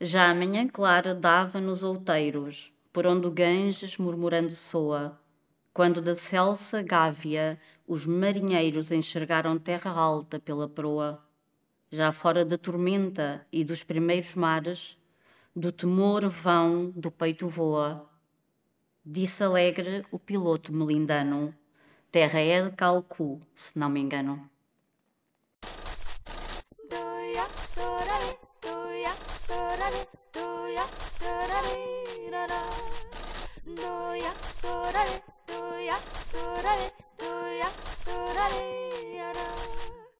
Já a manhã clara dava nos outeiros, por onde o Ganges murmurando soa, quando da celsa gávea os marinheiros enxergaram terra alta pela proa. Já fora da tormenta e dos primeiros mares, do temor vão, do peito voa. Disse alegre o piloto melindano. Terra é de Calcu, se não me engano.